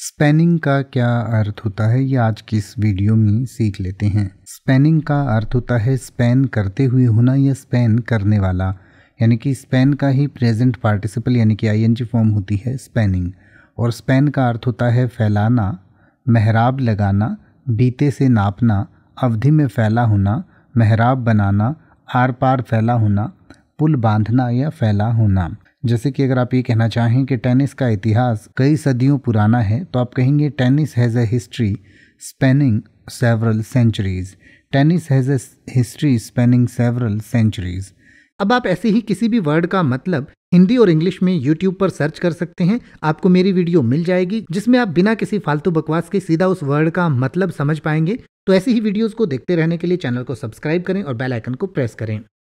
spanning का क्या अर्थ होता है ये आज की इस वीडियो में सीख लेते हैं स्पेनिंग का अर्थ होता है स्पेन करते हुए होना या स्पेन करने वाला यानी कि स्पेन का ही प्रेजेंट पार्टिसिपल यानी कि आईएनजी फॉर्म होती है स्पेनिंग और स्पेन का अर्थ होता है फैलाना महराब लगाना बीते से नापना अवधि में फैला होना महराब बनाना आर पार फैला होना पुल बांधना या फैला होना जैसे कि अगर आप ये कहना चाहें कि टेनिस का इतिहास कई सदियों पुराना है तो आप कहेंगे tennis has a history spanning several centuries tennis has a history spanning several centuries अब आप ऐसे ही किसी भी वर्ड का मतलब हिंदी और इंग्लिश में यूट्यूब पर सर्च कर सकते हैं आपको मेरी वीडियो मिल जाएगी जिसमें आप बिना किसी फालतू बकवास के सीधा उस वर्ड का मतलब समझ पाएंगे तो ऐसी ही वीडियोस को देखते रहने के लिए चैनल को सब्सक्राइब करें और बेल आइकन को प्रेस करें